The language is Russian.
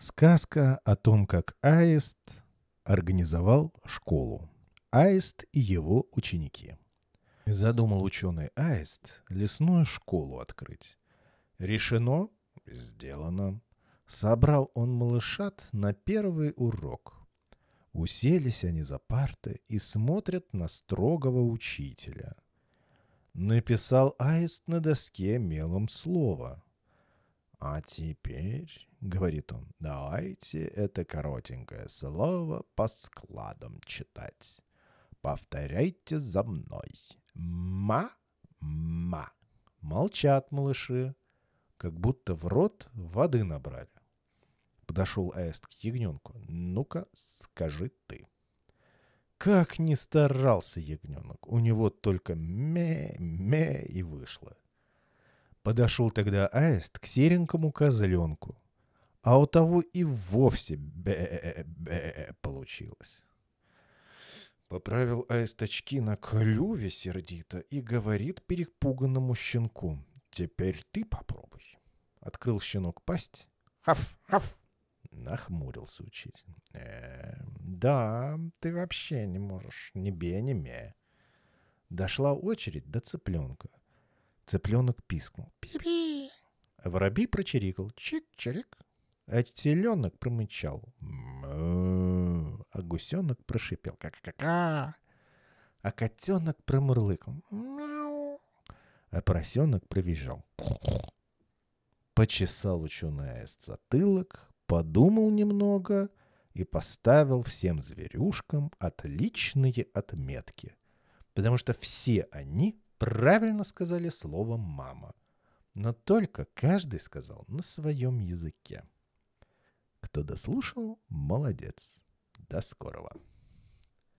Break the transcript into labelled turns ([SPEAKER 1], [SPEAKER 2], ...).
[SPEAKER 1] Сказка о том, как Аист организовал школу. Аист и его ученики. Задумал ученый Аист лесную школу открыть. Решено, сделано. Собрал он малышат на первый урок. Уселись они за парты и смотрят на строгого учителя. Написал Аист на доске мелом слово — а теперь, говорит он, давайте это коротенькое слово по складам читать. Повторяйте за мной. Ма-ма. Молчат малыши, как будто в рот воды набрали. Подошел Эст к ягненку. Ну-ка, скажи ты. Как не старался ягненок, у него только ме-ме и вышло. Подошел тогда аист к серенькому козленку, а у того и вовсе бе бе получилось. Поправил аист очки на клюве сердито и говорит перепуганному щенку. «Теперь ты попробуй». Открыл щенок пасть. «Хав, хав!» Нахмурился учитель. Э, «Да, ты вообще не можешь, ни бе, ни ме». Дошла очередь до цыпленка. Цыпленок пискнул. Пи-пи. Воробей прочирикал. Чик-чирик. А теленок промычал. Му. М-м-м. А гусенок прошипел. как ка А котенок промурлыкал. Мяу. А поросенок провизжал. Почесал ученый аист затылок, подумал немного и поставил всем зверюшкам отличные отметки, потому что все они правильно сказали слово «мама». Но только каждый сказал на своем языке. Кто дослушал, молодец. До скорого.